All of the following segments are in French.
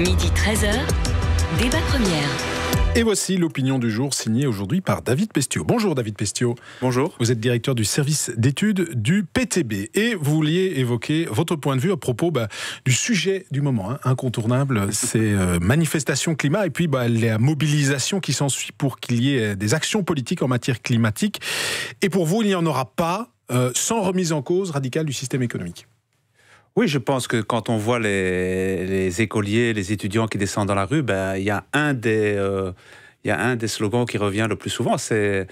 Midi 13h, débat première. Et voici l'opinion du jour signée aujourd'hui par David pestio Bonjour David pestio Bonjour. Vous êtes directeur du service d'études du PTB et vous vouliez évoquer votre point de vue à propos bah, du sujet du moment, hein. incontournable, ces manifestation euh, manifestations climat et puis bah, la mobilisation qui s'ensuit pour qu'il y ait des actions politiques en matière climatique. Et pour vous, il n'y en aura pas euh, sans remise en cause radicale du système économique. Oui, je pense que quand on voit les, écoliers, les étudiants qui descendent dans la rue, ben, il y a un des... Euh, il y a un des slogans qui revient le plus souvent, c'est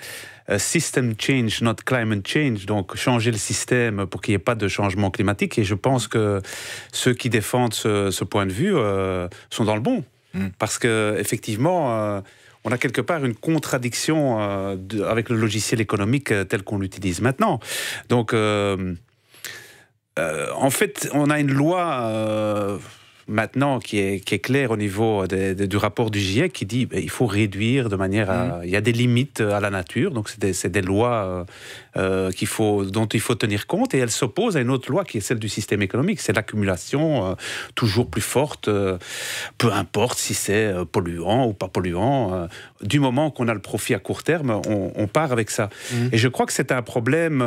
euh, System Change, not Climate Change. Donc, changer le système pour qu'il n'y ait pas de changement climatique. Et je pense que ceux qui défendent ce, point de vue euh, sont dans le bon. Mm. Parce que, effectivement, on a quelque part une contradiction avec le logiciel économique tel qu'on l'utilise maintenant. Donc, euh, en fait, on a une loi euh, maintenant qui est, est clair au niveau du rapport du GIEC qui dit qu'il ben, faut réduire de manière à, mm. Il y a des limites à la nature, donc c'est des, lois euh, euh, faut, dont il faut tenir compte et elle s'oppose à une autre loi qui est celle du système économique, c'est l'accumulation euh, toujours plus forte, peu importe si c'est polluant ou pas polluant. du moment qu'on a le profit à court terme, on, part avec ça. Mm. Et je crois que c'est un problème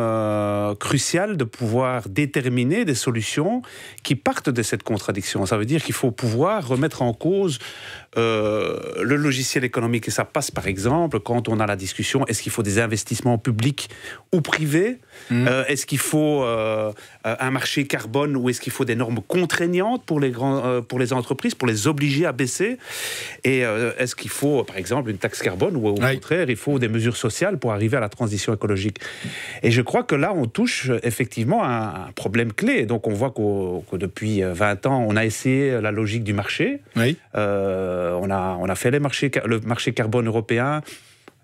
crucial de pouvoir déterminer des solutions qui partent de cette contradiction. Ça veut dire dire qu'il faut pouvoir remettre en cause euh, le logiciel économique. Et ça passe, par exemple, quand on a la discussion, est-ce qu'il faut des investissements publics ou privés mmh. euh, Est-ce qu'il faut euh, un marché carbone ou est-ce qu'il faut des normes contraignantes pour les, grands, pour les entreprises, pour les obliger à baisser Et est-ce qu'il faut, par exemple, une taxe carbone ou au contraire, il faut des mesures sociales pour arriver à la transition écologique Et je crois que là, on touche effectivement à un problème clé. Donc on voit que depuis 20 ans, on a essayé euh, la logique du marché. Euh, on, a, on a fait le marché carbone européen,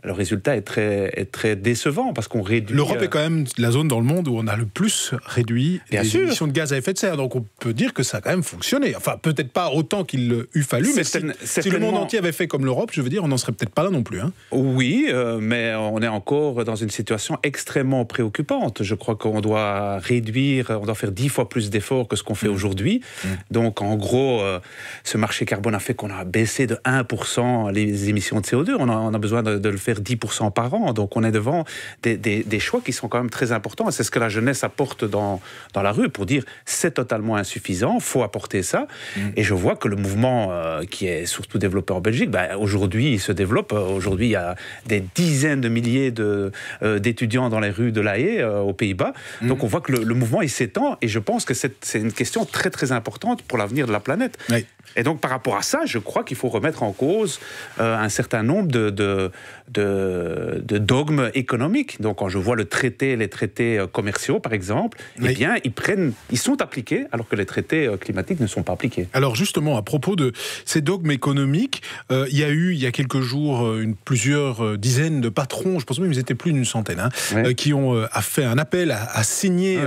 le résultat est très, est très décevant parce qu'on réduit. L'Europe est euh, quand même la zone dans le monde où on a le plus réduit les émissions de gaz à effet de serre. Donc on peut dire que ça a quand même fonctionné. Enfin, peut-être pas autant qu'il eût fallu, mais si, le monde entier avait fait comme l'Europe, je veux dire, on n'en serait peut-être pas là non plus. Hein. Oui, euh, mais on est encore dans une situation extrêmement préoccupante. Je crois qu'on doit réduire, on doit faire dix fois plus d'efforts que ce qu'on fait mmh. aujourd'hui. Mmh. Donc en gros, euh, ce marché carbone a fait qu'on a baissé de 1% les émissions de CO2. On a, besoin de, de le faire 10% par an. Donc on est devant des, choix qui sont quand même très importants. Et c'est ce que la jeunesse apporte dans, dans la rue pour dire c'est totalement insuffisant, faut apporter ça. Mm. Et je vois que le mouvement euh, qui est surtout développé en Belgique, bah, aujourd'hui il se développe. Aujourd'hui il y a des dizaines de milliers d'étudiants de, euh, d'étudiants dans les rues de La Haye euh, aux Pays-Bas. Mm. Donc on voit que le, mouvement il s'étend et je pense que c'est une question très très importante pour l'avenir de la planète. Et donc par rapport à ça, je crois qu'il faut remettre en cause un certain nombre de, de de, dogmes économiques. Donc, quand je vois le traité, les traités euh, commerciaux, par exemple, eh bien, ils prennent, ils sont appliqués, alors que les traités euh, climatiques ne sont pas appliqués. Alors, justement, à propos de ces dogmes économiques, euh, il y a eu, il y a quelques jours, une, plusieurs dizaines de patrons, je pense même qu'ils étaient plus d'une centaine, hein, qui ont a fait un appel à, signer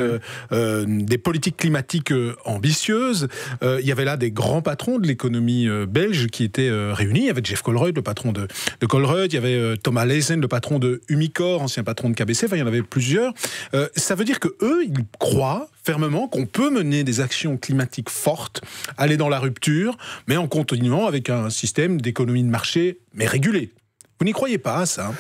des politiques climatiques ambitieuses. il y avait là des grands patrons de l'économie belge qui étaient réunis. Il y avait Jeff Colruyt, le patron de, de il y avait Thomas Leysen, le patron de Umicore, ancien patron de KBC, il y en avait plusieurs. Euh, ça veut dire que eux, ils croient fermement qu'on peut mener des actions climatiques fortes, aller dans la rupture, mais en continuant avec un système d'économie de marché, mais régulé. Vous n'y croyez pas ça hein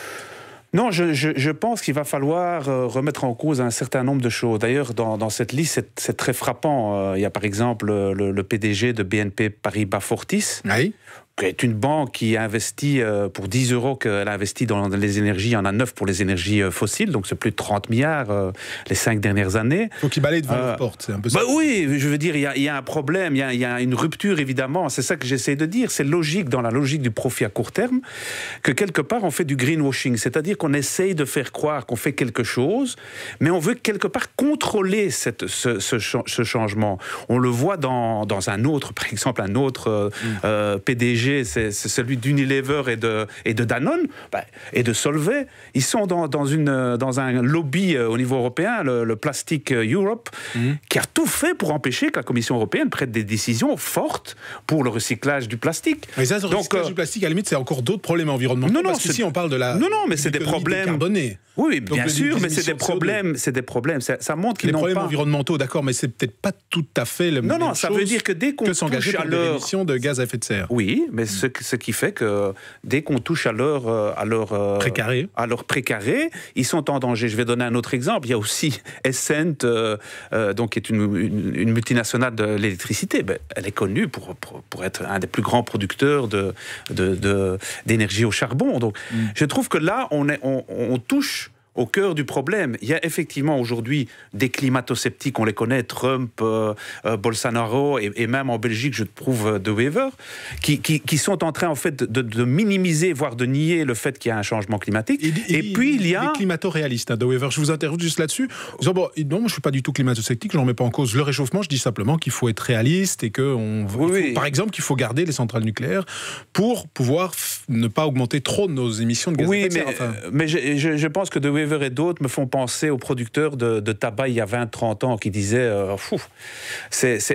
non, je, pense qu'il va falloir euh, remettre en cause un certain nombre de choses. D'ailleurs, dans, cette liste, c'est très frappant. Euh, il y a par exemple le, PDG de BNP Paribas Fortis. Oui est une banque qui investit euh, pour 10 euros qu'elle a investi dans les énergies, il y en a 9 pour les énergies euh, fossiles, donc c'est plus de 30 milliards euh, les 5 dernières années. Faut qu'il balaye devant euh, portes porte, c'est un peu bah ça. oui, je veux dire, il y a, un problème, il y a, une rupture évidemment, c'est ça que j'essaie de dire, c'est logique dans la logique du profit à court terme, que quelque part on fait du greenwashing, c'est-à-dire qu'on essaye de faire croire qu'on fait quelque chose, mais on veut quelque part contrôler cette, ce, changement. On le voit dans, dans, un autre, par exemple, un autre mm. PDG c'est celui d'Unilever et de, et Danone, bah, et de Solvay. Ils sont dans, un lobby euh, au niveau européen, le, Plastique Plastic euh, Europe, mhm. qui a tout fait pour empêcher que la Commission européenne prête des décisions fortes pour le recyclage du plastique. Mais ça, le recyclage euh, du plastique, à limite, c'est encore d'autres problèmes environnementaux. Non, non, parce on parle de la. Non, non, mais c'est des problèmes. Oui, oui, bien sûr, mais c'est des, problèmes. C'est des problèmes. Ça, montre qu'ils n'ont pas. Des problèmes environnementaux, d'accord, mais c'est peut-être pas tout à fait le même. Non, non, ça veut dire que dès qu'on s'engager à l'émission de gaz à effet de serre. Oui, mais mm. ce, ce qui fait que dès qu'on touche à leur, euh, à leur, euh, précaré. à leur précaré, ils sont en danger. Je vais donner un autre exemple. Il y a aussi Essent, euh, donc qui est une, une, multinationale de l'électricité. Ben, elle est connue pour, pour, être un des plus grands producteurs d'énergie de, de, au charbon. Donc, mm. je trouve que là, on, est, on, on touche au cœur du problème. Il y a effectivement aujourd'hui des climato-sceptiques, on les connaît, Trump, euh, euh, Bolsonaro et, même en Belgique, je te trouve, euh, De Weaver qui, qui, sont en train en fait de, minimiser, voire de nier le fait qu'il y a un changement climatique. Et, puis il y a... Des climato-réalistes, hein, De Weaver, je vous interroge juste là-dessus. Bon, non, je ne suis pas du tout climato-sceptique, je n'en remets pas en cause le réchauffement, je dis simplement qu'il faut être réaliste et que, on, par exemple, qu'il faut garder les centrales nucléaires pour pouvoir ne pas augmenter trop nos émissions de gaz à effet de serre. Oui, mais, je, pense que De et d'autres me font penser aux producteurs de, tabac il y a 20-30 ans qui disaient euh,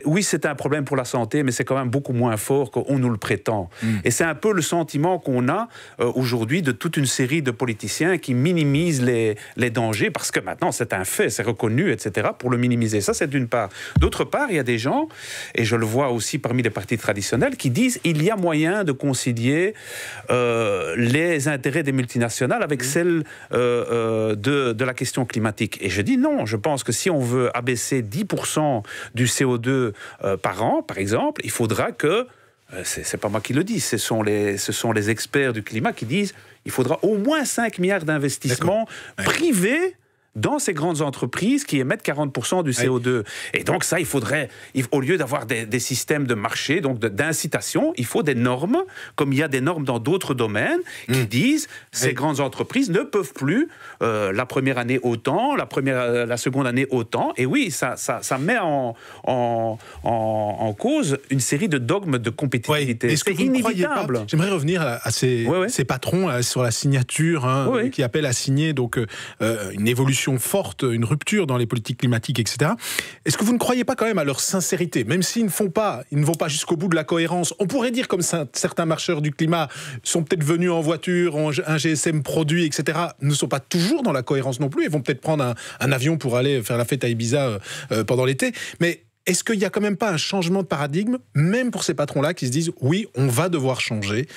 Oui, c'est un problème pour la santé, mais c'est quand même beaucoup moins fort qu'on nous le prétend. Mm. Et c'est un peu le sentiment qu'on a euh, aujourd'hui de toute une série de politiciens qui minimisent les, les dangers parce que maintenant c'est un fait, c'est reconnu, etc., pour le minimiser. Ça, c'est d'une part. D'autre part, il y a des gens, et je le vois aussi parmi les partis traditionnels, qui disent il y a moyen de concilier euh, les intérêts des multinationales avec mm. celles. Euh, de, la question climatique Et je dis non, je pense que si on veut abaisser 10% du CO2 euh, par an, par exemple, il faudra que, euh, ce c'est pas moi qui le dis, ce sont, les, ce sont les experts du climat qui disent, il faudra au moins 5 milliards d'investissements privés dans ces grandes entreprises qui émettent 40% du CO2. Et donc ça, il faudrait, au lieu d'avoir des, systèmes de marché, donc d'incitation, il faut des normes, comme il y a des normes dans d'autres domaines, qui mm. disent ces grandes entreprises ne peuvent plus euh, la première année autant, la, première, euh, la seconde année autant. Et oui, ça, ça, ça met en, en, cause une série de dogmes de compétitivité. C'est inévitable. J'aimerais revenir à, ces, patrons euh, sur la signature hein, qui appellent à signer donc une évolution forte, une rupture dans les politiques climatiques, etc. Est-ce que vous ne croyez pas quand même à leur sincérité, même s'ils ne font pas, ils ne vont pas jusqu'au bout de la cohérence On pourrait dire, comme certains marcheurs du climat sont peut-être venus en voiture, ont un GSM produit, etc., ne sont pas toujours dans la cohérence non plus et vont peut-être prendre un, avion pour aller faire la fête à Ibiza euh, euh, pendant l'été. Mais est-ce qu'il n'y a quand même pas un changement de paradigme, même pour ces patrons-là qui se disent oui, on va devoir changer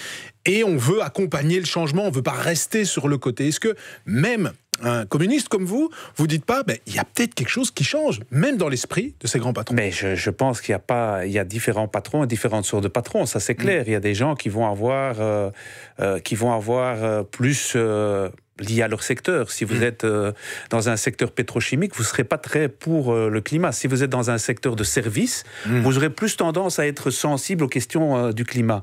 et on veut accompagner le changement, on ne veut pas rester sur le côté Est-ce que même un communiste comme vous, vous dites pas, ben, il y a peut-être quelque chose qui change, même dans l'esprit de ces grands patrons. Mais je, pense qu'il y a pas, il y a différents patrons, différentes sortes de patrons, ça c'est clair. Mm. Il y a des gens qui vont avoir, euh, euh, qui vont avoir euh, plus lié à leur secteur. Si vous mm. êtes dans un secteur pétrochimique, vous ne serez pas très pour le climat. Si vous êtes dans un secteur de service, mm. vous aurez plus tendance à être sensible aux questions du climat.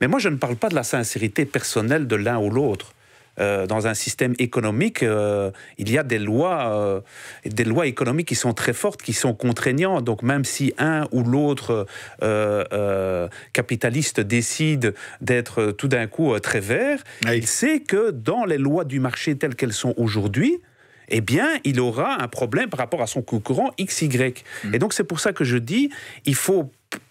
Mais moi, je ne parle pas de la sincérité personnelle de l'un ou l'autre. Euh, dans un système économique, euh, il y a des lois, euh, des lois économiques qui sont très fortes, qui sont contraignantes. Donc même si un ou l'autre capitaliste décide d'être tout d'un coup très vert, il sait que dans les lois du marché telles qu'elles sont aujourd'hui, eh bien, il aura un problème par rapport à son concurrent XY. Mm. Et donc, c'est pour ça que je dis, il faut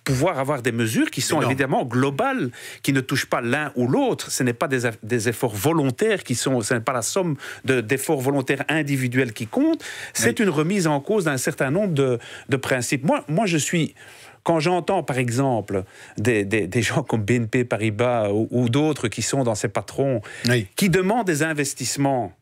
pouvoir avoir des mesures qui sont évidemment globales, qui ne touchent pas l'un ou l'autre. Ce n'est pas des, des, efforts volontaires qui sont, ce n'est pas la somme d'efforts volontaires individuels qui compte. C'est une remise en cause d'un certain nombre de, de principes. Moi, moi, je suis quand j'entends, par exemple, des, des, des, gens comme BNP Paribas ou, d'autres qui sont dans ces patrons, qui demandent des investissements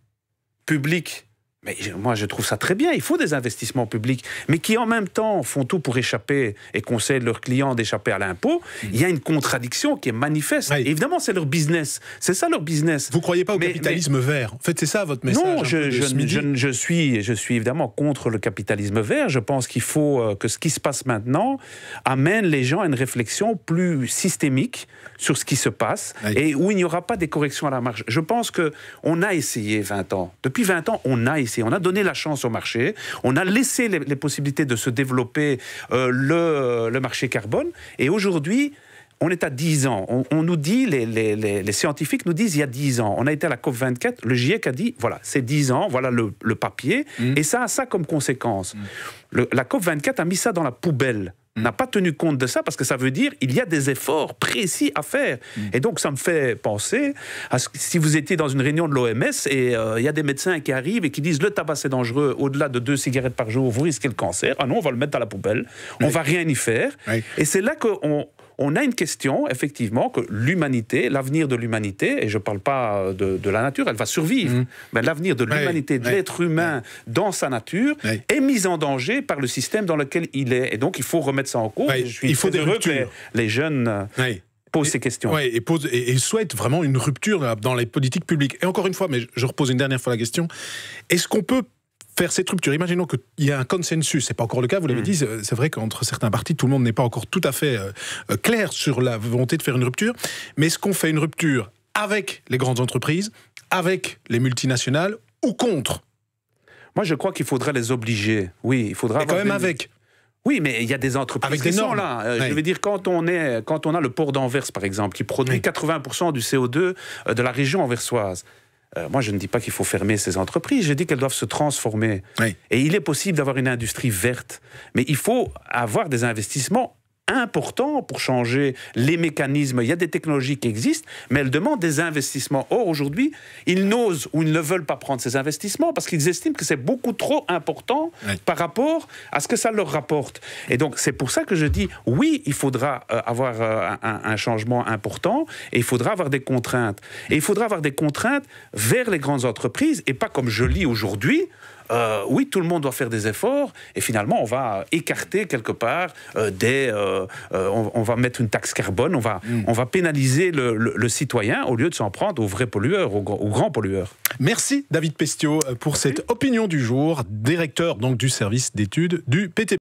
publics mais moi, je trouve ça très bien. Il faut des investissements publics, mais qui en même temps font tout pour échapper et conseillent leurs clients d'échapper à l'impôt. Mm. Il y a une contradiction qui est manifeste. Évidemment, c'est leur business. C'est ça leur business. Vous ne croyez pas au capitalisme vert En fait, c'est ça votre message. Non, je, suis, je suis évidemment contre le capitalisme vert. Je pense qu'il faut euh, que ce qui se passe maintenant amène les gens à une réflexion plus systémique sur ce qui se passe et où il n'y aura pas des corrections à la marge. Je pense qu'on a essayé 20 ans. Depuis 20 ans, on a essayé on a donné la chance au marché, on a laissé les, possibilités de se développer euh, le, marché carbone, et aujourd'hui, on est à 10 ans. On, nous dit, les, scientifiques nous disent, il y a 10 ans. On a été à la COP24, le GIEC a dit, voilà, c'est 10 ans, voilà le, papier, mm. et ça a ça comme conséquence. Mm. la COP24 a mis ça dans la poubelle n'a pas tenu compte de ça parce que ça veut dire il y a des efforts précis à faire. Mm. Et donc ça me fait penser à ce si vous étiez dans une réunion de l'OMS et euh, il y a des médecins qui arrivent et qui disent le tabac c'est dangereux, au-delà de deux cigarettes par jour, vous risquez le cancer. Ah non, on va le mettre à la poubelle, on va rien y faire. Et c'est là qu'on on a une question, effectivement, que l'humanité, l'avenir de l'humanité, et je ne parle pas de, la nature, elle va survivre, mmh. mais l'avenir de l'humanité, de l'être humain dans sa nature, est mis en danger par le système dans lequel il est. Et donc, il faut remettre ça en cause. il faut des heureux les, jeunes euh, posent ces questions. et, souhaitent vraiment une rupture euh, dans les politiques publiques. Et encore une fois, mais je repose une dernière fois la question, est-ce qu'on peut faire cette rupture. Imaginons qu'il y a un consensus, c'est pas encore le cas, vous l'avez mm. dit, c'est vrai qu'entre certains partis, tout le monde n'est pas encore tout à fait euh, euh, clair sur la volonté de faire une rupture, mais est-ce qu'on fait une rupture avec les grandes entreprises, avec les multinationales ou contre Moi, je crois qu'il faudrait les obliger. Oui, il faudra. quand même avec. Oui, mais il y a des entreprises qui sont là. Euh, je veux dire, quand on, est, quand on a le port d'Anvers, par exemple, qui produit 80% du CO2 de la région anversoise, euh, moi, je ne dis pas qu'il faut fermer ces entreprises, je dis qu'elles doivent se transformer. Et il est possible d'avoir une industrie verte, mais il faut avoir des investissements important pour changer les mécanismes. Il y a des technologies qui existent, mais elles demandent des investissements. Or, aujourd'hui, ils n'osent ou ils ne veulent pas prendre ces investissements parce qu'ils estiment que c'est beaucoup trop important par rapport à ce que ça leur rapporte. Et donc, c'est pour ça que je dis, oui, il faudra euh, avoir euh, un, changement important et il faudra avoir des contraintes. Et il faudra avoir des contraintes vers les grandes entreprises et pas comme je lis aujourd'hui, euh, oui, tout le monde doit faire des efforts, et finalement, on va écarter quelque part euh, des... Euh, on, va mettre une taxe carbone, on va, mm. on va pénaliser le, citoyen au lieu de s'en prendre aux vrais pollueurs, aux, grands pollueurs. Merci David Pestio pour cette opinion du jour, directeur donc du service d'études du PTP.